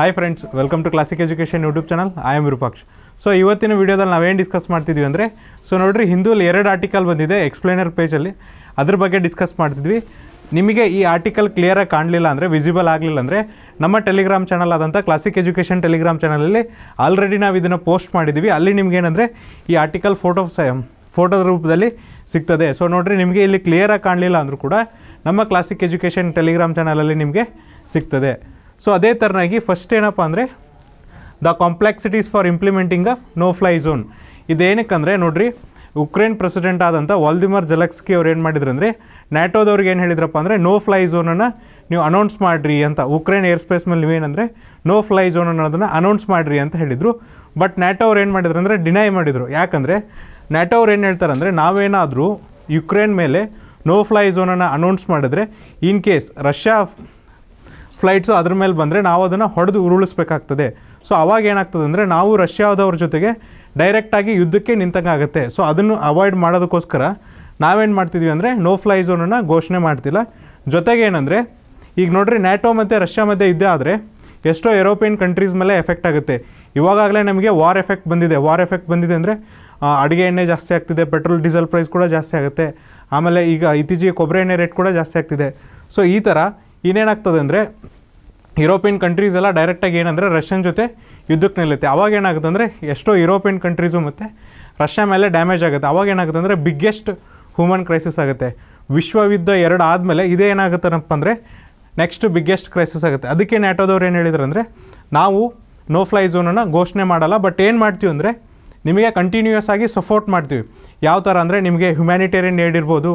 hi friends welcome to classic education YouTube channel I am Virupaksh so ಇವತ್ತಿನ ವೀಡಿಯೋದಲ್ಲಿ ನಾವೇನು discuss ಮಾಡ್ತಿದ್ವಿ ಅಂದರೆ ಸೊ ನೋಡಿರಿ ಹಿಂದೂಲಿ ಎರಡು ಆರ್ಟಿಕಲ್ ಬಂದಿದೆ ಎಕ್ಸ್ಪ್ಲೈನರ್ ಪೇಜಲ್ಲಿ ಅದ್ರ ಬಗ್ಗೆ ಡಿಸ್ಕಸ್ ಮಾಡ್ತಿದ್ವಿ ನಿಮಗೆ ಈ ಆರ್ಟಿಕಲ್ ಕ್ಲಿಯರಾಗಿ ಕಾಣಲಿಲ್ಲ ಅಂದರೆ ವಿಸಿಬಲ್ ಆಗಲಿಲ್ಲ ಅಂದರೆ ನಮ್ಮ ಟೆಲಿಗ್ರಾಮ್ ಚಾನಲ್ ಆದಂಥ ಕ್ಲಾಸಿಕ್ ಎಜುಕೇಷನ್ ಟೆಲಿಗ್ರಾಮ್ ಚಾನಲಲ್ಲಿ ಆಲ್ರೆಡಿ ನಾವು ಇದನ್ನು ಪೋಸ್ಟ್ ಮಾಡಿದ್ದೀವಿ ಅಲ್ಲಿ ನಿಮಗೇನಂದರೆ ಈ ಆರ್ಟಿಕಲ್ ಫೋಟೋ ಸ ಫೋಟೋದ ರೂಪದಲ್ಲಿ ಸಿಗ್ತದೆ ಸೊ ನೋಡಿರಿ ನಿಮಗೆ ಇಲ್ಲಿ ಕ್ಲಿಯರಾಗಿ ಕಾಣಲಿಲ್ಲ ಅಂದರೂ ಕೂಡ ನಮ್ಮ ಕ್ಲಾಸಿಕ್ ಎಜುಕೇಷನ್ ಟೆಲಿಗ್ರಾಮ್ ಚಾನಲಲ್ಲಿ ನಿಮಗೆ ಸಿಗ್ತದೆ ಸೊ ಅದೇ ಥರನಾಗಿ ಫಸ್ಟ್ ಏನಪ್ಪ ಅಂದರೆ the complexities for implementing a no fly zone ಇದೇನಕ್ಕಂದರೆ ನೋಡಿರಿ ಉಕ್ರೇನ್ ಪ್ರೆಸಿಡೆಂಟ್ ಆದಂಥ ವಾಲ್ದಿಮರ್ ಜಲಕ್ಸ್ಕಿ ಅವ್ರು ಏನು ಮಾಡಿದ್ರು ಅಂದರೆ ನ್ಯಾಟೋದವ್ರಿಗೆ ಏನು ಹೇಳಿದ್ರಪ್ಪ ಅಂದರೆ ನೋ ಫ್ಲೈ ಝೋನನ್ನು ನೀವು ಅನೌನ್ಸ್ ಮಾಡಿರಿ ಅಂತ ಉಕ್ರೇನ್ ಏರ್ ಸ್ಪೇಸ್ ಮೇಲೆ ನೀವೇನಂದರೆ ನೋ ಫ್ಲೈ ಝೋನ್ ಅನ್ನೋದನ್ನು ಅನೌನ್ಸ್ ಮಾಡಿರಿ ಅಂತ ಹೇಳಿದರು ಬಟ್ ನ್ಯಾಟೋ ಅವ್ರು ಏನು ಮಾಡಿದ್ರು ಅಂದರೆ ಡಿನೈ ಮಾಡಿದರು ಯಾಕಂದರೆ ನ್ಯಾಟೋ ಅವ್ರು ಏನು ಹೇಳ್ತಾರೆ ಅಂದರೆ ನಾವೇನಾದರೂ ಯುಕ್ರೇನ್ ಮೇಲೆ ನೋ ಫ್ಲೈ ಝೋನನ್ನು ಅನೌನ್ಸ್ ಮಾಡಿದ್ರೆ ಇನ್ ಕೇಸ್ ರಷ್ಯಾ ಫ್ಲೈಟ್ಸು ಅದ್ರ ಮೇಲೆ ಬಂದರೆ ನಾವು ಅದನ್ನು ಹೊಡೆದು ಉರುಳಿಸ್ಬೇಕಾಗ್ತದೆ ಸೊ ಅವಾಗ ಏನಾಗ್ತದೆ ಅಂದರೆ ನಾವು ರಷ್ಯಾದವ್ರ ಜೊತೆಗೆ ಡೈರೆಕ್ಟಾಗಿ ಯುದ್ಧಕ್ಕೆ ನಿಂತಂಗಾಗುತ್ತೆ ಸೊ ಅದನ್ನು ಅವಾಯ್ಡ್ ಮಾಡೋದಕ್ಕೋಸ್ಕರ ನಾವೇನು ಮಾಡ್ತಿದ್ವಿ ಅಂದರೆ ನೋ ಫ್ಲೈ ಝೋನನ್ನು ಘೋಷಣೆ ಮಾಡ್ತಿಲ್ಲ ಜೊತೆಗೆ ಏನಂದರೆ ಈಗ ನೋಡ್ರಿ ನ್ಯಾಟೋ ಮತ್ತು ರಷ್ಯಾ ಮಧ್ಯೆ ಇದ್ದೇ ಆದರೆ ಎಷ್ಟೋ ಯುರೋಪಿಯನ್ ಕಂಟ್ರೀಸ್ ಮೇಲೆ ಎಫೆಕ್ಟ್ ಆಗುತ್ತೆ ಇವಾಗಲೇ ನಮಗೆ ವಾರ್ ಎಫೆಕ್ಟ್ ಬಂದಿದೆ ವಾರ್ ಎಫೆಕ್ಟ್ ಬಂದಿದೆ ಅಂದರೆ ಅಡುಗೆ ಎಣ್ಣೆ ಜಾಸ್ತಿ ಆಗ್ತಿದೆ ಪೆಟ್ರೋಲ್ ಡೀಸೆಲ್ ಪ್ರೈಸ್ ಕೂಡ ಜಾಸ್ತಿ ಆಗುತ್ತೆ ಆಮೇಲೆ ಈಗ ಇತ್ತೀಚೆಗೆ ಕೊಬ್ಬರಿ ಎಣ್ಣೆ ರೇಟ್ ಕೂಡ ಜಾಸ್ತಿ ಆಗ್ತಿದೆ ಸೊ ಈ ಥರ ಇನ್ನೇನಾಗ್ತದೆ ಅಂದರೆ ಯುರೋಪಿಯನ್ ಕಂಟ್ರೀಸ್ ಎಲ್ಲ ಡೈರೆಕ್ಟಾಗಿ ಏನಂದರೆ ರಷ್ಯನ್ ಜೊತೆ ಯುದ್ಧಕ್ಕೆ ನಿಲ್ಲುತ್ತೆ ಅವಾಗ ಏನಾಗುತ್ತೆ ಅಂದರೆ ಎಷ್ಟೋ ಯುರೋಪಿಯನ್ ಕಂಟ್ರೀಸು ಮತ್ತು ರಷ್ಯಾ ಮೇಲೆ ಡ್ಯಾಮೇಜ್ ಆಗುತ್ತೆ ಅವಾಗ ಏನಾಗುತ್ತೆ ಅಂದರೆ ಬಿಗ್ಗೆಸ್ಟ್ ಹ್ಯೂಮನ್ ಕ್ರೈಸಿಸ್ ಆಗುತ್ತೆ ವಿಶ್ವ ಯುದ್ಧ ಎರಡು ಆದಮೇಲೆ ಇದೇ ಏನಾಗುತ್ತಪ್ಪ ಅಂದರೆ ನೆಕ್ಸ್ಟ್ ಬಿಗ್ಗೆಸ್ಟ್ ಕ್ರೈಸಿಸ್ ಆಗುತ್ತೆ ಅದಕ್ಕೆ ನ್ಯಾಟೋದವ್ರು ಏನು ಹೇಳಿದ್ರು ಅಂದರೆ ನಾವು ನೋ ಫ್ಲೈ ಝೋನನ್ನು ಘೋಷಣೆ ಮಾಡಲ್ಲ ಬಟ್ ಏನು ಮಾಡ್ತೀವಿ ಅಂದರೆ ನಿಮಗೆ ಕಂಟಿನ್ಯೂಯಸ್ ಆಗಿ ಸಪೋರ್ಟ್ ಮಾಡ್ತೀವಿ ಯಾವ ಥರ ಅಂದರೆ ನಿಮಗೆ ಹ್ಯುಮ್ಯಾನಿಟೇರಿಯನ್ ಏಡ್ ಇರ್ಬೋದು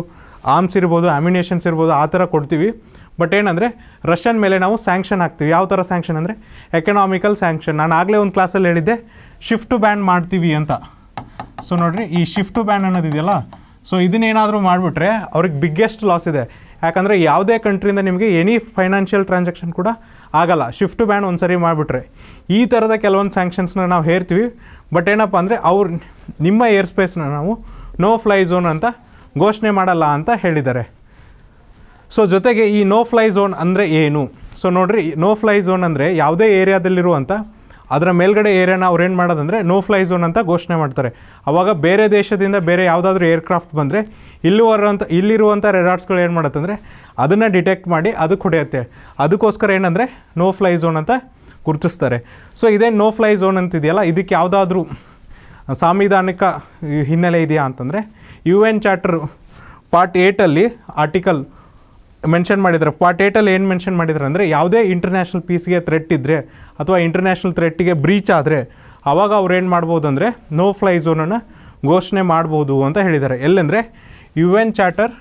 ಆರ್ಮ್ಸ್ ಇರ್ಬೋದು ಅಮ್ಯುನೇಷನ್ಸ್ ಇರ್ಬೋದು ಆ ಥರ ಕೊಡ್ತೀವಿ ಬಟ್ ಏನಂದರೆ ರಷ್ಯನ್ ಮೇಲೆ ನಾವು ಸ್ಯಾಂಕ್ಷನ್ ಹಾಕ್ತೀವಿ ಯಾವ ಥರ ಸ್ಯಾಂಕ್ಷನ್ ಅಂದರೆ ಎಕನಾಮಿಕಲ್ ಸ್ಯಾಂಕ್ಷನ್ ನಾನು ಆಗಲೇ ಒಂದು ಕ್ಲಾಸಲ್ಲಿ ಹೇಳಿದ್ದೆ ಶಿಫ್ಟ್ ಬ್ಯಾನ್ ಮಾಡ್ತೀವಿ ಅಂತ ಸೊ ನೋಡಿರಿ ಈ ಶಿಫ್ಟ್ ಬ್ಯಾನ್ ಅನ್ನೋದಿದೆಯಲ್ಲ ಸೊ ಇದನ್ನೇನಾದರೂ ಮಾಡಿಬಿಟ್ರೆ ಅವ್ರಿಗೆ ಬಿಗ್ಗೆಸ್ಟ್ ಲಾಸ್ ಇದೆ ಯಾಕಂದರೆ ಯಾವುದೇ ಕಂಟ್ರಿಯಿಂದ ನಿಮಗೆ ಎನಿ ಫೈನಾನ್ಷಿಯಲ್ ಟ್ರಾನ್ಸಾಕ್ಷನ್ ಕೂಡ ಆಗಲ್ಲ ಶಿಫ್ಟ್ ಬ್ಯಾನ್ ಒಂದು ಸರಿ ಮಾಡಿಬಿಟ್ರೆ ಈ ಥರದ ಕೆಲವೊಂದು ಸ್ಯಾಂಕ್ಷನ್ಸ್ನ ನಾವು ಹೇರ್ತೀವಿ ಬಟ್ ಏನಪ್ಪ ಅಂದರೆ ಅವ್ರು ನಿಮ್ಮ ಏರ್ ಸ್ಪೇಸ್ನ ನಾವು ನೋ ಫ್ಲೈ ಝೋನ್ ಅಂತ ಘೋಷಣೆ ಮಾಡಲ್ಲ ಅಂತ ಹೇಳಿದ್ದಾರೆ ಸೊ ಜೊತೆಗೆ ಈ ನೋ ಫ್ಲೈ ಝೋನ್ ಅಂದರೆ ಏನು ಸೊ ನೋಡಿರಿ ನೋ ಫ್ಲೈ ಝೋನ್ ಅಂದರೆ ಯಾವುದೇ ಏರಿಯಾದಲ್ಲಿರುವಂಥ ಅದರ ಮೇಲ್ಗಡೆ ಏರಿಯಾನ ಅವ್ರು ಏನು ಮಾಡೋದಂದರೆ ನೋ ಫ್ಲೈ ಝೋನ್ ಅಂತ ಘೋಷಣೆ ಮಾಡ್ತಾರೆ ಆವಾಗ ಬೇರೆ ದೇಶದಿಂದ ಬೇರೆ ಯಾವುದಾದ್ರೂ ಏರ್ಕ್ರಾಫ್ಟ್ ಬಂದರೆ ಇಲ್ಲಿ ಬರುವಂಥ ಇಲ್ಲಿರುವಂಥ ರೆಡಾರ್ಟ್ಸ್ಗಳು ಏನು ಮಾಡುತ್ತಂದರೆ ಅದನ್ನು ಡಿಟೆಕ್ಟ್ ಮಾಡಿ ಅದಕ್ಕೆ ಹೊಡೆಯುತ್ತೆ ಅದಕ್ಕೋಸ್ಕರ ಏನಂದರೆ ನೋ ಫ್ಲೈ ಝೋನ್ ಅಂತ ಗುರುತಿಸ್ತಾರೆ ಸೊ ಇದೇ ನೋ ಫ್ಲೈ ಝೋನ್ ಅಂತಿದೆಯಲ್ಲ ಇದಕ್ಕೆ ಯಾವುದಾದ್ರೂ ಸಾಂವಿಧಾನಿಕ ಹಿನ್ನೆಲೆ ಇದೆಯಾ ಅಂತಂದರೆ ಯು ಎನ್ ಚಾರ್ಟರ್ ಪಾರ್ಟ್ ಏಟಲ್ಲಿ ಆರ್ಟಿಕಲ್ ಮೆನ್ಷನ್ ಮಾಡಿದ್ದಾರೆ ಪಾರ್ಟ್ ಏಟಲ್ಲಿ ಏನು ಮೆನ್ಷನ್ ಮಾಡಿದ್ದಾರೆ ಅಂದರೆ ಯಾವುದೇ ಇಂಟರ್ನ್ಯಾಷನಲ್ ಪೀಸ್ಗೆ ಥ್ರೆಟ್ ಇದ್ದರೆ ಅಥವಾ ಇಂಟರ್ನ್ಯಾಷನಲ್ ಥ್ರೆಟ್ಟಿಗೆ ಬ್ರೀಚ್ ಆದರೆ ಆವಾಗ ಅವ್ರು ಏನು ಮಾಡ್ಬೋದು ಅಂದರೆ ನೋ ಫ್ಲೈ ಝೋನನ್ನು ಘೋಷಣೆ ಮಾಡ್ಬೋದು ಅಂತ ಹೇಳಿದ್ದಾರೆ ಎಲ್ಲೆಂದರೆ U N charter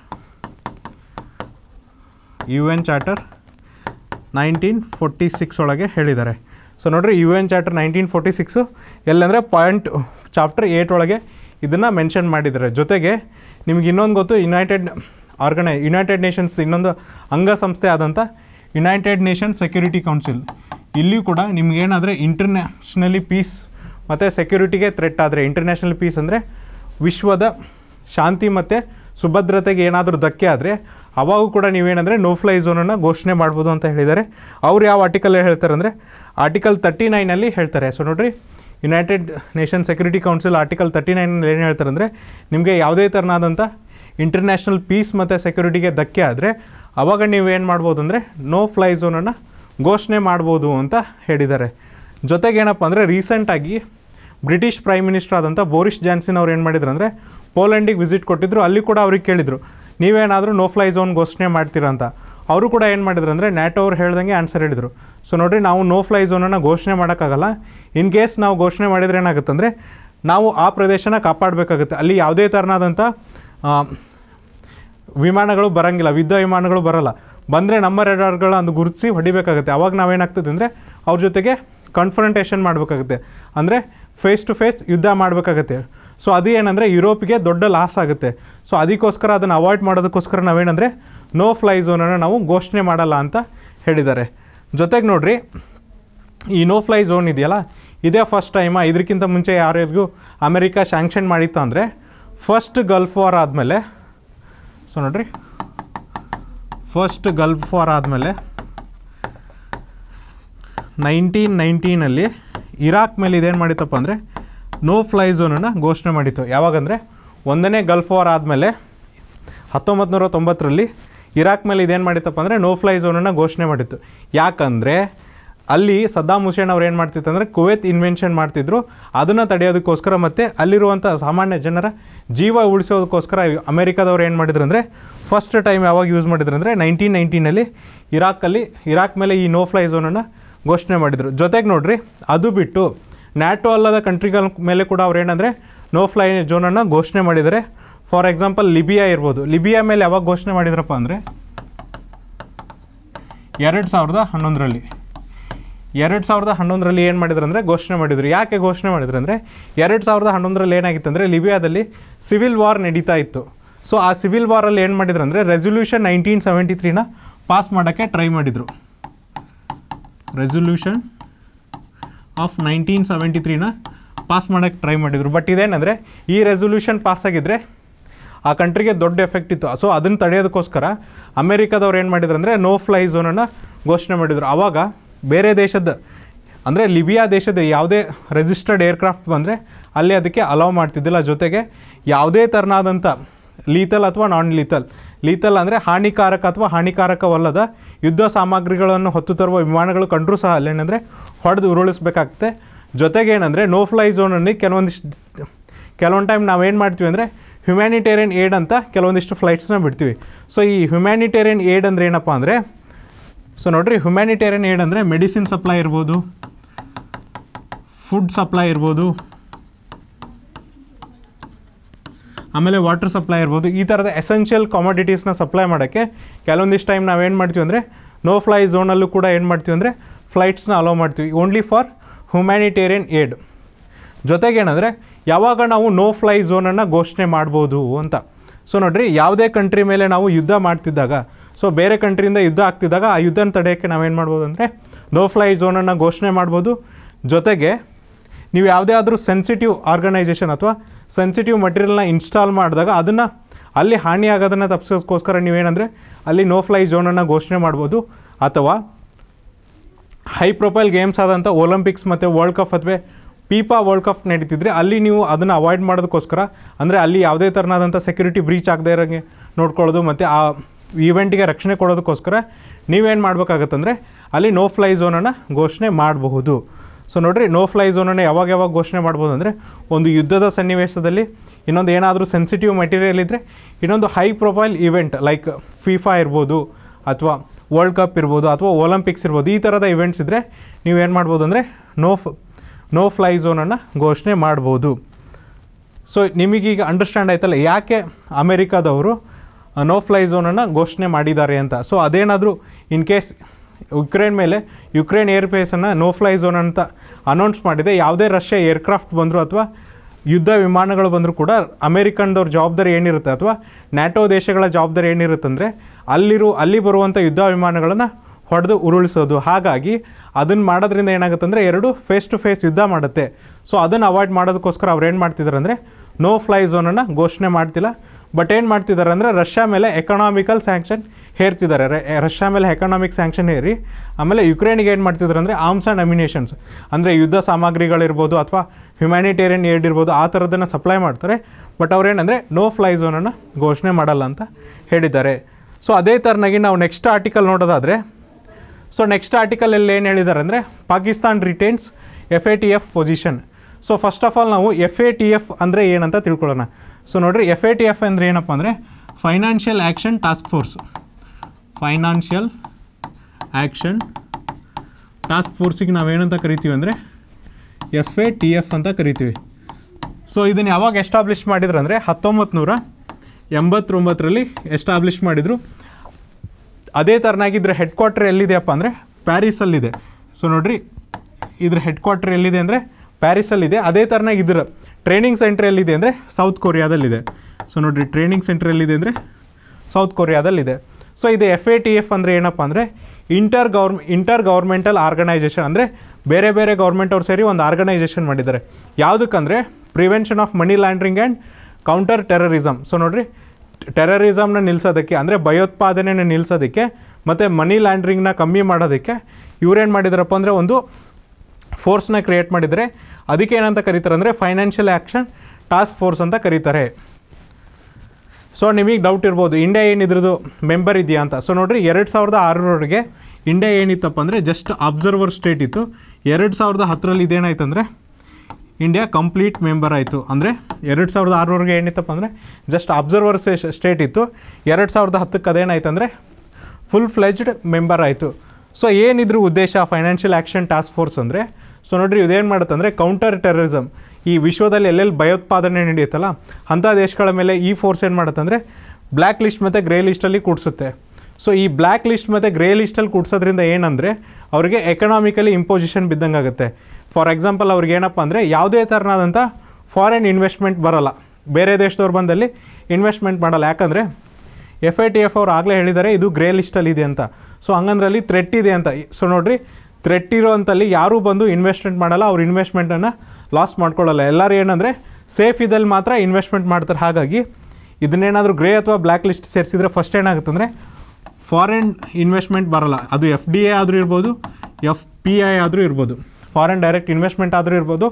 U N charter nineteen forty six ಒಳಗೆ ಹೇಳಿದ್ದಾರೆ ಸೊ ನೋಡಿರಿ U N charter nineteen forty six ಎಲ್ಲೆಂದರೆ ಪಾಯಿಂಟ್ ಚಾಪ್ಟರ್ ಏಟ್ ಒಳಗೆ ಇದನ್ನು ಮೆನ್ಷನ್ ಮಾಡಿದ್ದಾರೆ ಜೊತೆಗೆ ನಿಮ್ಗೆ ಇನ್ನೊಂದು ಗೊತ್ತು ಯುನೈಟೆಡ್ ಆರ್ಗನೈ ಯುನೈಟೆಡ್ ನೇಷನ್ಸ್ ಇನ್ನೊಂದು ಅಂಗಸಂಸ್ಥೆ ಆದಂಥ ಯುನೈಟೆಡ್ ನೇಷನ್ ಸೆಕ್ಯೂರಿಟಿ ಕೌನ್ಸಿಲ್ ಇಲ್ಲಿಯೂ ಕೂಡ ನಿಮಗೇನಾದರೆ ಇಂಟರ್ನ್ಯಾಷನಲಿ ಪೀಸ್ ಮತ್ತು ಸೆಕ್ಯೂರಿಟಿಗೆ ಥ್ರೆಟ್ ಆದರೆ ಇಂಟರ್ನ್ಯಾಷನಲ್ ಪೀಸ್ ಅಂದರೆ ವಿಶ್ವದ ಶಾಂತಿ ಮತ್ತು ಸುಭದ್ರತೆಗೆ ಏನಾದರೂ ಧಕ್ಕೆ ಆದರೆ ಅವಾಗೂ ಕೂಡ ನೀವೇನಂದರೆ ನೋ ಫ್ಲೈ ಝೋನನ್ನು ಘೋಷಣೆ ಮಾಡ್ಬೋದು ಅಂತ ಹೇಳಿದ್ದಾರೆ ಅವ್ರು ಯಾವ ಆರ್ಟಿಕಲ್ ಹೇಳ್ತಾರೆ ಅಂದರೆ ಆರ್ಟಿಕಲ್ ತರ್ಟಿ ನೈನಲ್ಲಿ ಹೇಳ್ತಾರೆ ಸೊ ನೋಡಿರಿ United Nation security council article thirty ನೈನಲ್ಲಿ ಏನು ಹೇಳ್ತಾರೆ ಅಂದರೆ ನಿಮಗೆ ಯಾವುದೇ ಥರನಾದಂಥ ಇಂಟರ್ನ್ಯಾಷನಲ್ ಪೀಸ್ ಮತ್ತು ಸೆಕ್ಯೂರಿಟಿಗೆ ಧಕ್ಕೆ ಆದರೆ ಅವಾಗ ನೀವು ಏನು ಮಾಡ್ಬೋದು ಅಂದರೆ ನೋ ಫ್ಲೈ ಝೋನನ್ನು ಘೋಷಣೆ ಮಾಡ್ಬೋದು ಅಂತ ಹೇಳಿದ್ದಾರೆ ಜೊತೆಗೇನಪ್ಪ ಅಂದರೆ ರೀಸೆಂಟಾಗಿ ಬ್ರಿಟಿಷ್ ಪ್ರೈಮ್ ಮಿನಿಸ್ಟರ್ ಆದಂಥ ಬೋರಿಸ್ ಜಾನ್ಸನ್ ಅವ್ರು ಏನು ಮಾಡಿದ್ರು ಅಂದರೆ ಪೋಲೆಂಡಿಗೆ ವಿಸಿಟ್ ಕೊಟ್ಟಿದ್ರು ಅಲ್ಲಿ ಕೂಡ ಅವ್ರಿಗೆ ಕೇಳಿದರು ನೀವೇನಾದರೂ ನೋ ಫ್ಲೈ ಝೋನ್ ಘೋಷಣೆ ಮಾಡ್ತೀರಾ ಅಂತ ಅವರು ಕೂಡ ಏನು ಮಾಡಿದ್ರು ಅಂದರೆ ನ್ಯಾಟೋ ಅವ್ರು ಹೇಳ್ದಂಗೆ ಆನ್ಸರ್ ಹೇಳಿದರು ಸೊ ನೋಡಿರಿ ನಾವು ನೋ ಫ್ಲೈ ಝೋನನ್ನು ಘೋಷಣೆ ಮಾಡೋಕ್ಕಾಗಲ್ಲ ಇನ್ ಕೇಸ್ ನಾವು ಘೋಷಣೆ ಮಾಡಿದರೆ ಏನಾಗುತ್ತೆ ಅಂದರೆ ನಾವು ಆ ಪ್ರದೇಶನ ಕಾಪಾಡಬೇಕಾಗುತ್ತೆ ಅಲ್ಲಿ ಯಾವುದೇ ಥರನಾದಂಥ ವಿಮಾನಗಳು ಬರೋಂಗಿಲ್ಲ ಯುದ್ಧ ವಿಮಾನಗಳು ಬರೋಲ್ಲ ಬಂದರೆ ನಮ್ಮ ರೆಡಾರ್ಗಳನ್ನು ಗುರುತಿಸಿ ಹೊಡಿಬೇಕಾಗುತ್ತೆ ಅವಾಗ ನಾವೇನಾಗ್ತದೆ ಅಂದರೆ ಅವ್ರ ಜೊತೆಗೆ ಕನ್ಫ್ರಂಟೇಷನ್ ಮಾಡಬೇಕಾಗುತ್ತೆ ಅಂದರೆ ಫೇಸ್ ಟು ಫೇಸ್ ಯುದ್ಧ ಮಾಡಬೇಕಾಗತ್ತೆ ಸೊ ಅದು ಏನಂದರೆ ಯುರೋಪಿಗೆ ದೊಡ್ಡ ಲಾಸ್ ಆಗುತ್ತೆ ಸೊ ಅದಕ್ಕೋಸ್ಕರ ಅದನ್ನು ಅವಾಯ್ಡ್ ಮಾಡೋದಕ್ಕೋಸ್ಕರ ನಾವೇನಂದರೆ ನೋ ಫ್ಲೈ ಝೋನನ್ನು ನಾವು ಘೋಷಣೆ ಮಾಡಲ್ಲ ಅಂತ ಹೇಳಿದ್ದಾರೆ ಜೊತೆಗೆ ನೋಡಿರಿ ಈ ನೋ ಫ್ಲೈ ಝೋನ್ ಇದೆಯಲ್ಲ ಇದೇ ಫಸ್ಟ್ ಟೈಮ ಇದಕ್ಕಿಂತ ಮುಂಚೆ ಯಾರ್ಯಾರಿಗೂ ಅಮೆರಿಕ ಶ್ಯಾಂಕ್ಷನ್ ಮಾಡಿತ್ತು ಅಂದರೆ ಫಸ್ಟ್ ಗಲ್ಫ್ ವಾರ್ ಆದಮೇಲೆ ಸೊ ನೋಡಿರಿ ಫಸ್ಟ್ ಗಲ್ಫ್ ವಾರ್ ಆದಮೇಲೆ ನೈನ್ಟೀನ್ ನೈನ್ಟೀನಲ್ಲಿ ಇರಾಕ್ ಮೇಲೆ ಇದೇನು ಮಾಡಿತ್ತಪ್ಪ ಅಂದರೆ ನೋ ಫ್ಲೈ ಝೋನನ್ನು ಘೋಷಣೆ ಮಾಡಿತ್ತು ಯಾವಾಗಂದರೆ ಒಂದನೇ ಗಲ್ಫ್ ವಾರ್ ಆದಮೇಲೆ ಹತ್ತೊಂಬತ್ತು ನೂರ ತೊಂಬತ್ತರಲ್ಲಿ ಇರಾಕ್ ಮೇಲೆ ಇದೇನು ಮಾಡಿತ್ತಪ್ಪ ಅಂದರೆ ನೋ ಫ್ಲೈ ಝೋನನ್ನು ಘೋಷಣೆ ಮಾಡಿತ್ತು ಯಾಕಂದರೆ ಅಲ್ಲಿ ಸದ್ದಾಮ್ ಹುಸೇನ್ ಅವ್ರು ಏನು ಅಂದರೆ ಕುವೆತ್ ಇನ್ವೆನ್ಷನ್ ಮಾಡ್ತಿದ್ರು ಅದನ್ನು ತಡೆಯೋದಕ್ಕೋಸ್ಕರ ಮತ್ತು ಅಲ್ಲಿರುವಂಥ ಸಾಮಾನ್ಯ ಜನರ ಜೀವ ಉಳಿಸೋದಕ್ಕೋಸ್ಕರ ಅಮೆರಿಕಾದವ್ರು ಏನು ಮಾಡಿದ್ರು ಅಂದರೆ ಫಸ್ಟ್ ಟೈಮ್ ಯಾವಾಗ ಯೂಸ್ ಮಾಡಿದ್ರು ಅಂದರೆ ನೈನ್ಟೀನ್ ನೈನ್ಟೀನಲ್ಲಿ ಇರಾಕಲ್ಲಿ ಇರಾಕ್ ಮೇಲೆ ಈ ನೋ ಫ್ಲೈ ಝೋನನ್ನು ಘೋಷಣೆ ಮಾಡಿದರು ಜೊತೆಗೆ ನೋಡಿರಿ ಅದು ಬಿಟ್ಟು ನ್ಯಾಟೋ ಅಲ್ಲದ ಕಂಟ್ರಿಗಳ ಮೇಲೆ ಕೂಡ ಅವ್ರು ಏನಂದರೆ ನೋ ಫ್ಲೈ ಝೋನನ್ನು ಘೋಷಣೆ ಮಾಡಿದರೆ ಫಾರ್ ಎಕ್ಸಾಂಪಲ್ ಲಿಬಿಯಾ ಇರ್ಬೋದು ಲಿಬಿಯಾ ಮೇಲೆ ಯಾವಾಗ ಘೋಷಣೆ ಮಾಡಿದ್ರಪ್ಪ ಅಂದರೆ ಎರಡು ಸಾವಿರದ ಹನ್ನೊಂದರಲ್ಲಿ ಎರಡು ಸಾವಿರದ ಹನ್ನೊಂದರಲ್ಲಿ ಏನು ಮಾಡಿದ್ರು ಅಂದರೆ ಘೋಷಣೆ ಮಾಡಿದರು ಯಾಕೆ ಘೋಷಣೆ ಮಾಡಿದ್ರು ಅಂದರೆ ಎರಡು ಸಾವಿರದ ಹನ್ನೊಂದರಲ್ಲಿ ಏನಾಗಿತ್ತು ಅಂದರೆ ಲಿಬಿಯಾದಲ್ಲಿ ಸಿವಿಲ್ ವಾರ್ ನಡೀತಾ ಇತ್ತು ಸೊ ಆ ಸಿವಿಲ್ ವಾರಲ್ಲಿ ಏನು ಮಾಡಿದ್ರು ಅಂದರೆ ರೆಸೊಲ್ಯೂಷನ್ ನೈನ್ಟೀನ್ ಸೆವೆಂಟಿ ತ್ರೀನ ಪಾಸ್ ಮಾಡೋಕ್ಕೆ ಟ್ರೈ ಮಾಡಿದರು ರೆಸೊಲ್ಯೂಷನ್ ಆಫ್ ನೈನ್ಟೀನ್ ಸೆವೆಂಟಿ ತ್ರೀನ ಪಾಸ್ ಮಾಡೋಕ್ಕೆ ಟ್ರೈ ಮಾಡಿದರು ಬಟ್ ಇದೇನೆಂದರೆ ಈ ರೆಸೊಲ್ಯೂಷನ್ ಪಾಸಾಗಿದ್ದರೆ ಆ ಕಂಟ್ರಿಗೆ ದೊಡ್ಡ ಎಫೆಕ್ಟ್ ಇತ್ತು ಸೊ ಅದನ್ನು ತಡೆಯೋದಕ್ಕೋಸ್ಕರ ಅಮೇರಿಕಾದವ್ರು ಏನು ಮಾಡಿದ್ರು ಅಂದರೆ ನೋ ಫ್ಲೈ ಝೋನನ್ನು ಘೋಷಣೆ ಮಾಡಿದರು ಆವಾಗ ಬೇರೆ ದೇಶದ ಅಂದರೆ ಲಿಬಿಯಾ ದೇಶದ ಯಾವುದೇ ರೆಜಿಸ್ಟರ್ಡ್ ಏರ್ಕ್ರಾಫ್ಟ್ ಬಂದರೆ ಅಲ್ಲಿ ಅದಕ್ಕೆ ಅಲೋವ್ ಮಾಡ್ತಿದ್ದಿಲ್ಲ ಜೊತೆಗೆ ಯಾವುದೇ ಥರನಾದಂಥ ಲೀತಲ್ ಅಥವಾ ನಾನ್ ಲೀತಲ್ ಲೀತಲ್ ಅಂದರೆ ಹಾನಿಕಾರಕ ಅಥವಾ ಹಾನಿಕಾರಕವಲ್ಲದ ಯುದ್ಧ ಸಾಮಗ್ರಿಗಳನ್ನು ಹೊತ್ತು ತರುವ ವಿಮಾನಗಳು ಕಂಡರೂ ಸಹ ಅಲ್ಲೇನೆಂದರೆ ಹೊಡೆದು ಉರುಳಿಸ್ಬೇಕಾಗ್ತದೆ ಜೊತೆಗೆ ಏನಂದರೆ ನೋ ಫ್ಲೈ ಝೋನಲ್ಲಿ ಕೆಲವೊಂದಿಷ್ಟು ಕೆಲವೊಂದು ಟೈಮ್ ನಾವೇನು ಮಾಡ್ತೀವಿ ಅಂದರೆ ಹ್ಯುಮ್ಯಾನಿಟೇರಿಯನ್ ಏಡ್ ಅಂತ ಕೆಲವೊಂದಿಷ್ಟು ಫ್ಲೈಟ್ಸ್ನ ಬಿಡ್ತೀವಿ ಸೊ ಈ ಹ್ಯುಮ್ಯಾನಿಟೇರಿಯನ್ ಏಡ್ ಅಂದರೆ ಏನಪ್ಪ ಅಂದರೆ ಸೊ ನೋಡಿರಿ ಹ್ಯುಮ್ಯಾನಿಟೇರಿಯನ್ ಏಡ್ ಅಂದರೆ ಮೆಡಿಸಿನ್ ಸಪ್ಲೈ ಇರ್ಬೋದು ಫುಡ್ ಸಪ್ಲೈ ಇರ್ಬೋದು ಆಮೇಲೆ ವಾಟರ್ ಸಪ್ಲೈ ಇರ್ಬೋದು ಈ ಥರದ ಎಸೆನ್ಷಿಯಲ್ ಕಾಮೋಡಿಟೀಸ್ನ ಸಪ್ಲೈ ಮಾಡೋಕ್ಕೆ ಕೆಲವೊಂದಿಷ್ಟು ಟೈಮ್ ನಾವೇನು ಮಾಡ್ತೀವಿ ಅಂದರೆ ನೋ ಫ್ಲೈ ಝೋನಲ್ಲೂ ಕೂಡ ಏನು ಮಾಡ್ತೀವಿ ಅಂದರೆ ಫ್ಲೈಟ್ಸ್ನ ಅಲೋ ಮಾಡ್ತೀವಿ ಓನ್ಲಿ ಫಾರ್ ಹ್ಯುಮ್ಯಾನಿಟೇರಿಯನ್ ಏಡ್ ಜೊತೆಗೇನಂದರೆ ಯಾವಾಗ ನಾವು ನೋ ಫ್ಲೈ ಝೋನನ್ನು ಘೋಷಣೆ ಮಾಡ್ಬೋದು ಅಂತ ಸೊ ನೋಡಿರಿ ಯಾವುದೇ ಕಂಟ್ರಿ ಮೇಲೆ ನಾವು ಯುದ್ಧ ಮಾಡ್ತಿದ್ದಾಗ ಸೊ ಬೇರೆ ಕಂಟ್ರಿಯಿಂದ ಯುದ್ಧ ಆಗ್ತಿದ್ದಾಗ ಆ ಯುದ್ಧನ ತಡೆಯೋಕ್ಕೆ ನಾವೇನು ಮಾಡ್ಬೋದು ಅಂದರೆ ನೋ ಫ್ಲೈ ಝೋನನ್ನು ಘೋಷಣೆ ಮಾಡ್ಬೋದು ಜೊತೆಗೆ ನೀವು ಯಾವುದೇ ಆದರೂ ಸೆನ್ಸಿಟಿವ್ ಆರ್ಗನೈಸೇಷನ್ ಅಥವಾ ಸೆನ್ಸಿಟಿವ್ ಮಟೀರಿಯಲ್ನ ಇನ್ಸ್ಟಾಲ್ ಮಾಡಿದಾಗ ಅದನ್ನು ಅಲ್ಲಿ ಹಾನಿಯಾಗೋದನ್ನು ತಪ್ಪಿಸೋಸ್ಕರ ನೀವೇನಂದರೆ ಅಲ್ಲಿ ನೋ ಫ್ಲೈ ಝೋನನ್ನು ಘೋಷಣೆ ಮಾಡ್ಬೋದು ಅಥವಾ ಹೈ ಪ್ರೊಫೈಲ್ ಗೇಮ್ಸ್ ಆದಂಥ ಒಲಿಂಪಿಕ್ಸ್ ಮತ್ತು ವರ್ಲ್ಡ್ ಕಪ್ ಅಥವಾ ಪೀಪಾ ವರ್ಲ್ಡ್ ಕಪ್ ನಡೀತಿದ್ರೆ ಅಲ್ಲಿ ನೀವು ಅದನ್ನು ಅವಾಯ್ಡ್ ಮಾಡೋದಕ್ಕೋಸ್ಕರ ಅಂದರೆ ಅಲ್ಲಿ ಯಾವುದೇ ಥರನಾದಂಥ ಸೆಕ್ಯೂರಿಟಿ ಬ್ರೀಚ್ ಆಗದೆ ಇರೋಂಗೆ ನೋಡ್ಕೊಳ್ಳೋದು ಮತ್ತು ಆ ಈವೆಂಟಿಗೆ ರಕ್ಷಣೆ ಕೊಡೋದಕ್ಕೋಸ್ಕರ ನೀವೇನು ಮಾಡಬೇಕಾಗತ್ತಂದರೆ ಅಲ್ಲಿ ನೋ ಫ್ಲೈ ಝೋನನ್ನು ಘೋಷಣೆ ಮಾಡಬಹುದು ಸೊ ನೋಡಿರಿ ನೋ ಫ್ಲೈ ಝೋನನ್ನು ಯಾವಾಗ ಯಾವಾಗ ಘೋಷಣೆ ಮಾಡ್ಬೋದು ಅಂದರೆ ಒಂದು ಯುದ್ಧದ ಸನ್ನಿವೇಶದಲ್ಲಿ ಇನ್ನೊಂದು ಏನಾದರೂ ಸೆನ್ಸಿಟಿವ್ ಮೆಟೀರಿಯಲ್ ಇದ್ದರೆ ಇನ್ನೊಂದು high profile event like FIFA ಇರ್ಬೋದು ಅಥವಾ ವರ್ಲ್ಡ್ ಕಪ್ ಇರ್ಬೋದು ಅಥವಾ ಒಲಿಂಪಿಕ್ಸ್ ಇರ್ಬೋದು ಈ ಥರದ ಇವೆಂಟ್ಸ್ ಇದ್ದರೆ ನೀವು ಏನು ಮಾಡ್ಬೋದು ಅಂದರೆ ನೋ ಫ್ ನೋ ಫ್ಲೈ ಝೋನನ್ನು ಘೋಷಣೆ ಮಾಡ್ಬೋದು ಸೊ ನಿಮಗೀಗ ಅಂಡರ್ಸ್ಟ್ಯಾಂಡ್ ಆಯ್ತಲ್ಲ ಯಾಕೆ ಅಮೇರಿಕಾದವರು ನೋ ಫ್ಲೈ ಝೋನನ್ನು ಘೋಷಣೆ ಮಾಡಿದ್ದಾರೆ ಅಂತ ಸೊ ಅದೇನಾದರೂ ಇನ್ ಕೇಸ್ ಯುಕ್ರೇನ್ ಮೇಲೆ Ukraine air no fly no fly zone ಅಂತ ಅನೌನ್ಸ್ ಮಾಡಿದೆ ಯಾವುದೇ ರಷ್ಯಾ ಏರ್ಕ್ರಾಫ್ಟ್ ಬಂದರೂ ಅಥವಾ ಯುದ್ಧ ವಿಮಾನಗಳು ಬಂದರೂ ಕೂಡ ಅಮೇರಿಕನ್ದವ್ರ ಜವಾಬ್ದಾರಿ ಏನಿರುತ್ತೆ ಅಥವಾ ನ್ಯಾಟೋ ದೇಶಗಳ ಜವಾಬ್ದಾರಿ ಏನಿರುತ್ತೆ ಅಂದರೆ ಅಲ್ಲಿರೋ ಅಲ್ಲಿ ಬರುವಂಥ ಯುದ್ಧ ವಿಮಾನಗಳನ್ನು ಹೊಡೆದು ಉರುಳಿಸೋದು ಹಾಗಾಗಿ ಅದನ್ನು ಮಾಡೋದ್ರಿಂದ ಏನಾಗುತ್ತೆ ಅಂದರೆ ಎರಡು ಫೇಸ್ ಟು ಫೇಸ್ ಯುದ್ಧ ಮಾಡುತ್ತೆ ಸೊ ಅದನ್ನು ಅವಾಯ್ಡ್ ಮಾಡೋದಕ್ಕೋಸ್ಕರ ಅವ್ರು ಏನು ಮಾಡ್ತಿದ್ದಾರೆ ಅಂದರೆ ನೋ ಫ್ಲೈ ಝೋನನ್ನು ಘೋಷಣೆ ಮಾಡ್ತಿಲ್ಲ ಬಟ್ ಏನು ಮಾಡ್ತಿದ್ದಾರೆ ಅಂದರೆ ರಷ್ಯಾ ಮೇಲೆ ಎಕನಾಮಿಕಲ್ ಸ್ಯಾಂಕ್ಷನ್ ಹೇರ್ತಿದ್ದಾರೆ ರಷ್ಯಾ ಮೇಲೆ ಎಕನಾಮಿಕ್ ಸ್ಯಾಂಕ್ಷನ್ ಹೇರಿ ಆಮೇಲೆ ಯುಕ್ರೇನಿಗೆ ಏನು ಮಾಡ್ತಿದ್ದಾರೆ ಅಂದರೆ ಆರ್ಮ್ಸ್ ಆ್ಯಂಡ್ ಅಮಿನೇಷನ್ಸ್ ಅಂದರೆ ಯುದ್ಧ ಸಾಮಗ್ರಿಗಳಿರ್ಬೋದು ಅಥವಾ ಹ್ಯುಮ್ಯಾನಿಟೇರಿಯನ್ ಏಡ್ ಇರ್ಬೋದು ಆ ಥರದನ್ನು ಸಪ್ಲೈ ಮಾಡ್ತಾರೆ ಬಟ್ ಅವ್ರೇನಂದರೆ ನೋ ಫ್ಲೈ ಝೋನನ್ನು ಘೋಷಣೆ ಮಾಡಲ್ಲ ಅಂತ ಹೇಳಿದ್ದಾರೆ ಸೊ ಅದೇ ಥರನಾಗಿ ನಾವು ನೆಕ್ಸ್ಟ್ ಆರ್ಟಿಕಲ್ ನೋಡೋದಾದರೆ ಸೊ ನೆಕ್ಸ್ಟ್ ಆರ್ಟಿಕಲಲ್ಲಿ ಏನು ಹೇಳಿದ್ದಾರೆ ಅಂದರೆ Pakistan retains F A T F position so first of all ನಾವು ಎಫ್ ಎ ಟಿ ಎಫ್ ಅಂದರೆ ಏನಂತ ತಿಳ್ಕೊಳ್ಳೋಣ ಸೊ ನೋಡಿರಿ ಎಫ್ ಎ ಟಿ ಎಫ್ ಅಂದರೆ ಏನಪ್ಪ ಅಂದರೆ financial action task force financial action task ಫೋರ್ಸಿಗೆ ನಾವೇನಂತ ಕರಿತೀವಿ ಅಂದರೆ ಎಫ್ ಎ ಟಿ ಎಫ್ ಅಂತ ಕರಿತೀವಿ ಸೊ ಇದನ್ನು ಯಾವಾಗ ಎಸ್ಟಾಬ್ಲಿಷ್ ಮಾಡಿದ್ರು ಅಂದರೆ ಹತ್ತೊಂಬತ್ತು ನೂರ ಎಂಬತ್ತೊಂಬತ್ತರಲ್ಲಿ ಎಸ್ಟಾಬ್ಲಿಷ್ ಮಾಡಿದರು ಅದೇ ಥರನಾಗಿದ್ರ ಹೆಡ್ ಕ್ವಾರ್ಟರ್ ಎಲ್ಲಿದೆಯಪ್ಪ ಅಂದರೆ ಪ್ಯಾರಿಸಲ್ಲಿದೆ ಸೊ ನೋಡಿರಿ ಇದ್ರ ಹೆಡ್ ಕ್ವಾರ್ಟರ್ ಎಲ್ಲಿದೆ ಅಂದರೆ ಪ್ಯಾರಿಸಲ್ಲಿದೆ ಅದೇ ಥರನಾಗಿ ಟ್ರೈನಿಂಗ್ ಸೆಂಟರ್ ಎಲ್ಲಿದೆ ಅಂದರೆ ಸೌತ್ ಕೊರಿಯಾದಲ್ಲಿದೆ ಸೊ ನೋಡಿರಿ ಟ್ರೈನಿಂಗ್ ಸೆಂಟರ್ ಎಲ್ಲಿದೆ ಅಂದರೆ ಸೌತ್ ಕೊರಿಯಾದಲ್ಲಿದೆ ಸೊ ಇದು ಎಫ್ ಎ ಟಿ ಎಫ್ ಅಂದರೆ ಏನಪ್ಪ ಅಂದರೆ inter govern inter governmental organisation ಅಂದರೆ ಬೇರೆ ಬೇರೆ ಗೌರ್ಮೆಂಟ್ ಅವ್ರು ಸೇರಿ ಒಂದು ಆರ್ಗನೈಸೇಷನ್ ಮಾಡಿದ್ದಾರೆ ಯಾವುದಕ್ಕಂದರೆ prevention of money laundering and counter terrorism so ನೋಡಿರಿ ಟೆರರಿಸಮ್ನ ನಿಲ್ಲಿಸೋದಕ್ಕೆ ಅಂದರೆ ಭಯೋತ್ಪಾದನೆನ ನಿಲ್ಲಿಸೋದಕ್ಕೆ ಮತ್ತು ಮನಿ ಲ್ಯಾಂಡ್ರಿಂಗ್ನ ಕಮ್ಮಿ ಮಾಡೋದಕ್ಕೆ ಇವ್ರೇನು ಮಾಡಿದಾರಪ್ಪ ಅಂದರೆ ಒಂದು ಫೋರ್ಸ್ನ ಕ್ರಿಯೇಟ್ ಮಾಡಿದರೆ ಅದಕ್ಕೆ ಏನಂತ ಕರೀತಾರೆ ಅಂದರೆ ಫೈನಾನ್ಷಿಯಲ್ ಆ್ಯಕ್ಷನ್ ಟಾಸ್ಕ್ ಫೋರ್ಸ್ ಅಂತ ಕರೀತಾರೆ ಸೊ ನಿಮಗೆ ಡೌಟ್ ಇರ್ಬೋದು ಇಂಡಿಯಾ ಏನಿದ್ರದ್ದು ಮೆಂಬರ್ ಇದೆಯಾ ಅಂತ ಸೊ ನೋಡಿರಿ ಎರಡು ಸಾವಿರದ ಆರರವರೆಗೆ ಇಂಡಿಯಾ ಏನಿತ್ತಪ್ಪ ಅಂದರೆ ಜಸ್ಟ್ ಅಬ್ಸರ್ವರ್ ಸ್ಟೇಟ್ ಇತ್ತು ಎರಡು ಸಾವಿರದ ಹತ್ತರಲ್ಲಿ ಇದೇನಾಯ್ತು ಅಂದರೆ ಇಂಡಿಯಾ ಕಂಪ್ಲೀಟ್ ಮೆಂಬರ್ ಆಯಿತು ಅಂದರೆ ಎರಡು ಸಾವಿರದ ಆರರವರೆಗೆ ಏನಿತ್ತಪ್ಪ ಅಂದರೆ ಜಸ್ಟ್ ಅಬ್ಸರ್ವರ್ ಸ್ಟೇಟ್ ಇತ್ತು ಎರಡು ಸಾವಿರದ ಹತ್ತಕ್ಕೆ ಅದೇನಾಯ್ತು ಫುಲ್ ಫ್ಲೆಜ್ಡ್ ಮೆಂಬರ್ ಆಯಿತು ಸೊ ಏನಿದ್ರು ಉದ್ದೇಶ ಫೈನಾನ್ಷಿಯಲ್ ಆ್ಯಕ್ಷನ್ ಟಾಸ್ಕ್ ಫೋರ್ಸ್ ಅಂದರೆ ಸೊ ನೋಡ್ರಿ ಇದೇನು ಮಾಡುತ್ತಂದರೆ ಕೌಂಟರ್ ಟೆರರಿಸಮ್ ಈ ವಿಶ್ವದಲ್ಲಿ ಎಲ್ಲೆಲ್ಲಿ ಭಯೋತ್ಪಾದನೆ ನಡೆಯುತ್ತಲ್ಲ ಅಂಥ ದೇಶಗಳ ಮೇಲೆ ಈ ಫೋರ್ಸ್ ಏನು ಮಾಡುತ್ತಂದರೆ ಬ್ಲ್ಯಾಕ್ ಲಿಸ್ಟ್ ಮತ್ತು ಗ್ರೇ ಲಿಸ್ಟಲ್ಲಿ ಕೂಡಿಸುತ್ತೆ ಸೊ ಈ ಬ್ಲ್ಯಾಕ್ ಲಿಸ್ಟ್ ಮತ್ತು ಗ್ರೇ ಲಿಸ್ಟಲ್ಲಿ ಕೂಡಿಸೋದ್ರಿಂದ ಏನಂದರೆ ಅವರಿಗೆ ಎಕನಾಮಿಕಲಿ ಇಂಪೋಸಿಷನ್ ಬಿದ್ದಂಗೆ ಆಗುತ್ತೆ ಫಾರ್ ಎಕ್ಸಾಂಪಲ್ ಅವ್ರಿಗೆ ಏನಪ್ಪ ಅಂದರೆ ಯಾವುದೇ ಥರನಾದಂಥ ಫಾರಿನ್ ಇನ್ವೆಸ್ಟ್ಮೆಂಟ್ ಬರೋಲ್ಲ ಬೇರೆ ದೇಶದವ್ರು ಬಂದಲ್ಲಿ ಇನ್ವೆಸ್ಟ್ಮೆಂಟ್ ಮಾಡಲ್ಲ ಯಾಕಂದರೆ ಎಫ್ ಐ ಟಿ ಎಫ್ ಅವ್ರು ಆಗಲೇ ಹೇಳಿದ್ದಾರೆ ಇದು ಗ್ರೇ ಲಿಸ್ಟಲ್ಲಿ ಇದೆ ಅಂತ ಸೊ ಹಂಗಂದ್ರಲ್ಲಿ ಥ್ರೆಟ್ ಇದೆ ಅಂತ ಸೊ ನೋಡ್ರಿ ಥ್ರೆಟ್ ಇರೋವಂಥಲ್ಲಿ ಯಾರೂ ಬಂದು ಇನ್ವೆಸ್ಟ್ಮೆಂಟ್ ಮಾಡಲ್ಲ ಅವ್ರು ಇನ್ವೆಸ್ಟ್ಮೆಂಟನ್ನು ಲಾಸ್ ಮಾಡ್ಕೊಳ್ಳಲ್ಲ ಎಲ್ಲರೂ ಏನಂದರೆ ಸೇಫ್ ಇದಲ್ಲಿ ಮಾತ್ರ ಇನ್ವೆಸ್ಟ್ಮೆಂಟ್ ಮಾಡ್ತಾರೆ ಹಾಗಾಗಿ ಇದನ್ನೇನಾದರೂ ಗ್ರೇ ಅಥವಾ ಬ್ಲ್ಯಾಕ್ ಲಿಸ್ಟ್ ಸೇರಿಸಿದ್ರೆ ಫಸ್ಟ್ ಏನಾಗುತ್ತೆ ಅಂದರೆ ಫಾರಿನ್ ಇನ್ವೆಸ್ಟ್ಮೆಂಟ್ ಬರೋಲ್ಲ ಅದು ಎಫ್ ಡಿ ಎ ಆದರೂ ಇರ್ಬೋದು ಎಫ್ ಪಿ ಐ ಆದರೂ ಇರ್ಬೋದು ಫಾರಿನ್ ಡೈರೆಕ್ಟ್ ಇನ್ವೆಸ್ಟ್ಮೆಂಟ್ ಆದರೂ ಇರ್ಬೋದು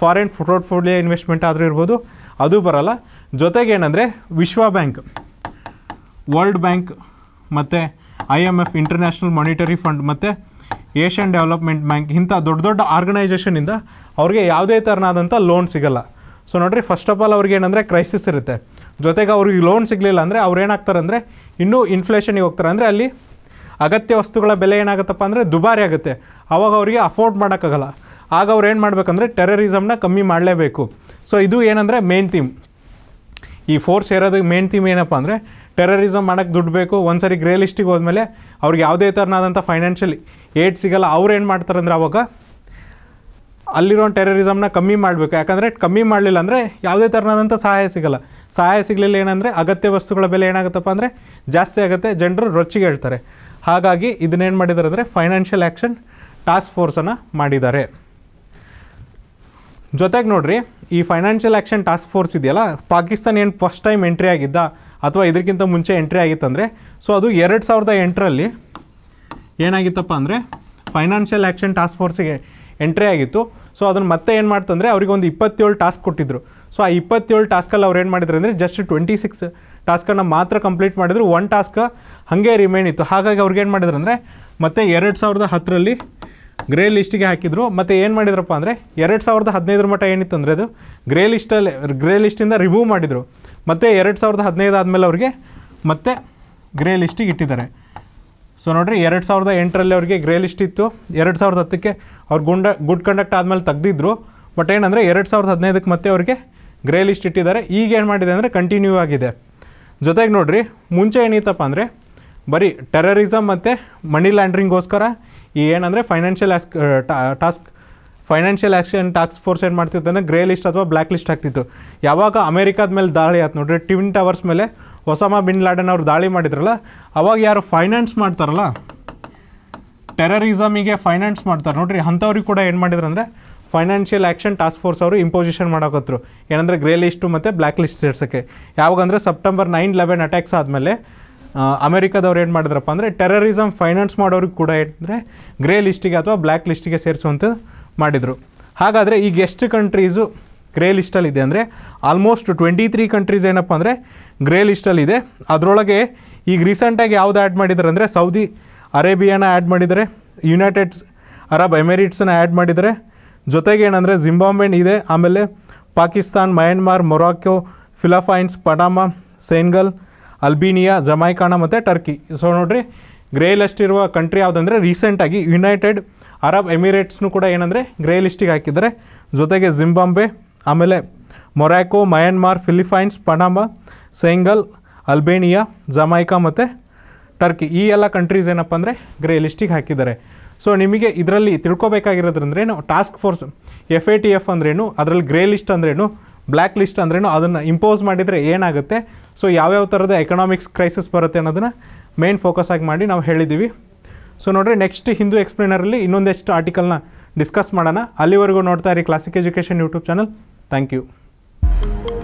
ಫಾರಿನ್ ಪೋರ್ಟ್ಫೋಲಿಯೋ ಇನ್ವೆಸ್ಟ್ಮೆಂಟ್ ಆದರೂ ಇರ್ಬೋದು ಅದು ಬರೋಲ್ಲ ಜೊತೆಗೆ ಏನಂದರೆ ವಿಶ್ವ ಬ್ಯಾಂಕ್ ವರ್ಲ್ಡ್ ಬ್ಯಾಂಕ್ ಮತ್ತು I M F international monetary fund ಮತ್ತು ಏಷ್ಯನ್ ಡೆವಲಪ್ಮೆಂಟ್ ಬ್ಯಾಂಕ್ ಇಂಥ ದೊಡ್ಡ ದೊಡ್ಡ ಆರ್ಗನೈಸೇಷನಿಂದ ಅವ್ರಿಗೆ ಯಾವುದೇ ಥರನಾದಂಥ ಲೋನ್ ಸಿಗಲ್ಲ ಸೊ ನೋಡಿರಿ ಫಸ್ಟ್ ಆಫ್ ಆಲ್ ಅವ್ರಿಗೆ ಏನಂದರೆ ಕ್ರೈಸಿಸ್ ಇರುತ್ತೆ ಜೊತೆಗೆ ಅವ್ರಿಗೆ ಲೋನ್ ಸಿಗಲಿಲ್ಲ ಅಂದರೆ ಅವ್ರು ಏನಾಗ್ತಾರೆ ಅಂದರೆ ಇನ್ನೂ ಇನ್ಫ್ಲೇಷನಿಗೆ ಹೋಗ್ತಾರೆ ಅಂದರೆ ಅಲ್ಲಿ ಅಗತ್ಯ ವಸ್ತುಗಳ ಬೆಲೆ ಏನಾಗುತ್ತಪ್ಪ ಅಂದರೆ ದುಬಾರಿ ಆಗುತ್ತೆ ಆವಾಗ ಅವರಿಗೆ ಅಫೋರ್ಡ್ ಮಾಡೋಕ್ಕಾಗಲ್ಲ ಆಗ ಅವ್ರು ಏನು ಮಾಡಬೇಕಂದ್ರೆ ಟೆರರಿಸಮ್ನ ಕಮ್ಮಿ ಮಾಡಲೇಬೇಕು ಸೊ ಇದು ಏನಂದರೆ ಮೇನ್ ಥೀಮ್ ಈ ಫೋರ್ಸ್ ಇರೋದಕ್ಕೆ ಮೇನ್ ಥೀಮ್ ಏನಪ್ಪ ಅಂದರೆ ಟೆರರಿಸಮ್ ಮಾಡೋಕ್ಕೆ ದುಡ್ಡು ಬೇಕು ಒಂದು ಸರಿ ಗ್ರೇ ಲಿಸ್ಟಿಗೆ ಹೋದ್ಮೇಲೆ ಅವ್ರಿಗೆ ಯಾವುದೇ ಥರನಾದಂಥ ಫೈನಾನ್ಷಿಯಲ್ ಏಡ್ ಸಿಗಲ್ಲ ಅವ್ರು ಏನು ಮಾಡ್ತಾರೆ ಅಂದರೆ ಅವಾಗ ಅಲ್ಲಿರೋ ಟೆರರಿಸಮ್ನ ಕಮ್ಮಿ ಮಾಡಬೇಕು ಯಾಕಂದರೆ ಕಮ್ಮಿ ಮಾಡಲಿಲ್ಲ ಅಂದರೆ ಯಾವುದೇ ಥರನಾದಂಥ ಸಹಾಯ ಸಿಗಲ್ಲ ಸಹಾಯ ಸಿಗಲಿಲ್ಲ ಏನಂದರೆ ಅಗತ್ಯ ವಸ್ತುಗಳ ಬೆಲೆ ಏನಾಗುತ್ತಪ್ಪ ಅಂದರೆ ಜಾಸ್ತಿ ಆಗುತ್ತೆ ಜನರು ರೊಚ್ಚಿಗೆ ಹೇಳ್ತಾರೆ ಹಾಗಾಗಿ ಇದನ್ನೇನು ಮಾಡಿದ್ದಾರೆ ಅಂದರೆ ಫೈನಾನ್ಷಿಯಲ್ ಆ್ಯಕ್ಷನ್ ಟಾಸ್ಕ್ ಫೋರ್ಸನ್ನು ಮಾಡಿದ್ದಾರೆ ಜೊತೆಗೆ ನೋಡ್ರಿ ಈ ಫೈನಾನ್ಷಿಯಲ್ ಆ್ಯಕ್ಷನ್ ಟಾಸ್ಕ್ ಫೋರ್ಸ್ ಇದೆಯಲ್ಲ ಪಾಕಿಸ್ತಾನ ಏನು ಫಸ್ಟ್ ಟೈಮ್ ಎಂಟ್ರಿ ಆಗಿದ್ದ ಅಥವಾ ಇದಕ್ಕಿಂತ ಮುಂಚೆ ಎಂಟ್ರಿ ಆಗಿತ್ತಂದರೆ ಸೊ ಅದು ಎರಡು ಸಾವಿರದ ಎಂಟರಲ್ಲಿ ಏನಾಗಿತ್ತಪ್ಪ ಅಂದರೆ ಫೈನಾನ್ಷಿಯಲ್ ಆ್ಯಕ್ಷನ್ ಟಾಸ್ಕ್ ಫೋರ್ಸಿಗೆ ಎಂಟ್ರಿ ಆಗಿತ್ತು ಸೊ ಅದನ್ನು ಮತ್ತೆ ಏನು ಮಾಡ್ತಂದರೆ ಅವ್ರಿಗೆ ಒಂದು ಇಪ್ಪತ್ತೇಳು ಟಾಸ್ಕ್ ಕೊಟ್ಟಿದ್ದರು ಸೊ ಆ ಇಪ್ಪತ್ತೇಳು ಟಾಸ್ಕಲ್ಲಿ ಅವ್ರು ಏನು ಮಾಡಿದ್ರು ಅಂದರೆ ಜಸ್ಟ್ ಟ್ವೆಂಟಿ ಸಿಕ್ಸ್ ಟಾಸ್ಕನ್ನು ಮಾತ್ರ ಕಂಪ್ಲೀಟ್ ಮಾಡಿದ್ರು ಒನ್ ಟಾಸ್ಕ್ ಹಾಗೆ ರಿಮೈನ್ ಇತ್ತು ಹಾಗಾಗಿ ಅವ್ರಿಗೆ ಏನು ಮಾಡಿದ್ರು ಅಂದರೆ ಮತ್ತೆ ಎರಡು ಸಾವಿರದ ಹತ್ತರಲ್ಲಿ ಗ್ರೇ ಲಿಸ್ಟಿಗೆ ಹಾಕಿದ್ರು ಮತ್ತು ಏನು ಮಾಡಿದ್ರಪ್ಪ ಅಂದರೆ ಎರಡು ಸಾವಿರದ ಹದಿನೈದರ ಮಟ್ಟ ಏನಿತ್ತು ಅಂದರೆ ಅದು ಗ್ರೇ ಲಿಸ್ಟಲ್ಲಿ ಗ್ರೇ ಲಿಸ್ಟಿಂದ ರಿಮೂವ್ ಮಾಡಿದರು ಮತ್ತು ಎರಡು ಸಾವಿರದ ಹದಿನೈದು ಆದಮೇಲೆ ಅವ್ರಿಗೆ ಮತ್ತೆ ಗ್ರೇ ಲಿಸ್ಟಿಗೆ ಇಟ್ಟಿದ್ದಾರೆ ಸೊ ನೋಡಿರಿ ಎರಡು ಸಾವಿರದ ಎಂಟರಲ್ಲಿ ಅವ್ರಿಗೆ ಗ್ರೇ ಲಿಸ್ಟ್ ಇತ್ತು ಎರಡು ಸಾವಿರದ ಹತ್ತಕ್ಕೆ ಅವ್ರು ಗುಂಡ ಗುಡ್ ಕಂಡಕ್ಟ್ ಆದಮೇಲೆ ತೆಗ್ದಿದ್ರು ಬಟ್ ಏನಂದರೆ ಎರಡು ಸಾವಿರದ ಹದಿನೈದಕ್ಕೆ ಮತ್ತೆ ಅವ್ರಿಗೆ ಗ್ರೇ ಲಿಸ್ಟ್ ಇಟ್ಟಿದ್ದಾರೆ ಈಗ ಏನು ಮಾಡಿದೆ ಅಂದರೆ ಕಂಟಿನ್ಯೂ ಆಗಿದೆ ಜೊತೆಗೆ ನೋಡಿರಿ ಮುಂಚೆ ಏನಿತ್ತಪ್ಪ ಅಂದರೆ ಬರೀ ಟೆರರಿಸಮ್ ಮತ್ತು ಮನಿ ಲ್ಯಾಂಡ್ರಿಂಗ್ಗೋಸ್ಕರ ಈ ಏನಂದರೆ financial ask task financial action task force ಏನು ಅಂದರೆ ಗ್ರೇ ಲಿಸ್ಟ್ ಅಥವಾ ಬ್ಲ್ಯಾಕ್ ಲಿಸ್ಟ್ ಆಗ್ತಿತ್ತು ಯಾವಾಗ ಅಮೆರಿಕಾದ ಮೇಲೆ ದಾಳಿ ಆಯ್ತು ನೋಡ್ರಿ ಟ್ವಿನ್ ಟವರ್ಸ್ ಮೇಲೆ ಒಸಾಮಾ ಬಿನ್ ಲಾಡನ್ ಅವ್ರು ದಾಳಿ ಮಾಡಿದ್ರಲ್ಲ ಅವಾಗ ಯಾರು ಫೈನಾನ್ಸ್ ಮಾಡ್ತಾರಲ್ಲ ಟೆರರಿಸಮಿಗೆ ಫೈನಾನ್ಸ್ ಮಾಡ್ತಾರೆ ನೋಡ್ರಿ ಅಂಥವ್ರಿಗೆ ಕೂಡ ಏನು ಅಂದರೆ ಫೈನಾನ್ಷಿಯಲ್ ಆ್ಯಕ್ಷನ್ ಟಾಸ್ಕ್ ಫೋರ್ಸ್ ಅವರು ಇಂಪೋಸಿಷನ್ ಮಾಡೋಕತ್ರು ಏನಂದರೆ ಗ್ರೇ ಲಿಸ್ಟು ಮತ್ತು ಬ್ಲ್ಯಾಕ್ ಲಿಸ್ಟ್ ಸೇರ್ಸೋಕ್ಕೆ ಅಂದರೆ ಸೆಪ್ಟೆಂಬರ್ ನೈನ್ ಲೆವೆನ್ ಅಟ್ಯಾಕ್ಸ್ ಆದಮೇಲೆ ಅಮೆರಿಕಾದವ್ರು ಏನು ಮಾಡಿದ್ರಪ್ಪ ಅಂದರೆ ಟೆರರಿಸಮ್ ಫೈನಾನ್ಸ್ ಮಾಡೋರಿಗೆ ಕೂಡ ಏನಂದರೆ ಗ್ರೇ ಲಿಸ್ಟಿಗೆ ಅಥವಾ ಬ್ಲ್ಯಾಕ್ ಲಿಸ್ಟಿಗೆ ಸೇರಿಸುವಂಥ ಮಾಡಿದರು ಹಾಗಾದರೆ ಈಗ ಎಷ್ಟು ಕಂಟ್ರೀಸು ಗ್ರೇ ಲಿಸ್ಟಲ್ಲಿದೆ ಅಂದರೆ ಆಲ್ಮೋಸ್ಟ್ ಟ್ವೆಂಟಿ ತ್ರೀ ಕಂಟ್ರೀಸ್ ಏನಪ್ಪ ಅಂದರೆ ಗ್ರೇ ಲಿಸ್ಟಲ್ಲಿದೆ ಅದರೊಳಗೆ ಈಗ ರೀಸೆಂಟಾಗಿ ಯಾವುದು ಆ್ಯಡ್ ಮಾಡಿದ್ದಾರೆ ಅಂದರೆ ಸೌದಿ ಅರೇಬಿಯಾನ ಆ್ಯಡ್ ಮಾಡಿದರೆ ಯುನೈಟೆಡ್ಸ್ ಅರಬ್ ಎಮಿರೇಟ್ಸನ್ನ ಆ್ಯಡ್ ಮಾಡಿದರೆ ಜೊತೆಗೆ ಏನಂದರೆ ಜಿಂಬಾಬ್ವೆನ್ ಇದೆ ಆಮೇಲೆ ಪಾಕಿಸ್ತಾನ್ ಮಯನ್ಮಾರ್ ಮೊರಾಕೋ ಫಿಲಫೈನ್ಸ್ ಪಡಾಮ ಸೇನ್ಗಲ್ ಅಲ್ಬೀನಿಯಾ ಜಮೈಕಾಣ ಮತ್ತು ಟರ್ಕಿ ಸೊ ನೋಡಿರಿ ಗ್ರೇ ಲಿಸ್ಟ್ ಇರುವ ಕಂಟ್ರಿ ಯಾವುದಂದರೆ ರೀಸೆಂಟಾಗಿ ಯುನೈಟೆಡ್ ಅರಬ್ ಎಮಿರೇಟ್ಸ್ನು ಕೂಡ ಏನಂದರೆ ಗ್ರೇ ಲಿಸ್ಟಿಗೆ ಹಾಕಿದ್ದಾರೆ ಜೊತೆಗೆ ಜಿಂಬಾಂಬೆ ಆಮೇಲೆ Morocco Myanmar Philippines Panama Senegal Albania Jamaica ಮತ್ತು ಟರ್ಕಿ ಈ ಎಲ್ಲ ಕಂಟ್ರೀಸ್ ಏನಪ್ಪ ಅಂದರೆ ಗ್ರೇ ಲಿಸ್ಟಿಗೆ ಹಾಕಿದ್ದಾರೆ ಸೊ ನಿಮಗೆ ಇದರಲ್ಲಿ ತಿಳ್ಕೊಬೇಕಾಗಿರೋದ್ರಂದ್ರೇನು task force F A T F ಅಂದ್ರೇನು ಅದರಲ್ಲಿ ಗ್ರೇ ಲಿಸ್ಟ್ ಅಂದ್ರೇನು ಬ್ಲ್ಯಾಕ್ ಲಿಸ್ಟ್ ಅಂದ್ರೇನು ಅದನ್ನು ಇಂಪೋಸ್ ಮಾಡಿದರೆ ಏನಾಗುತ್ತೆ ಸೊ ಯಾವ್ಯಾವ ಥರದ ಎಕನಾಮಿಕ್ಸ್ ಕ್ರೈಸಿಸ್ ಬರುತ್ತೆ ಅನ್ನೋದನ್ನು ಮೇನ್ ಫೋಕಸ್ ಆಗಿ ಮಾಡಿ ನಾವು ಹೇಳಿದ್ದೀವಿ ಸೊ ನೋಡಿರಿ ನೆಕ್ಸ್ಟ್ ಹಿಂದೂ ಎಕ್ಸ್ಪ್ಲೇನರಲ್ಲಿ ಇನ್ನೊಂದೆಷ್ಟು ಆರ್ಟಿಕಲ್ನ ಡಿಸ್ಕಸ್ ಮಾಡೋಣ ಅಲ್ಲಿವರೆಗೂ ನೋಡ್ತಾ ಇರಿ classic education YouTube channel thank you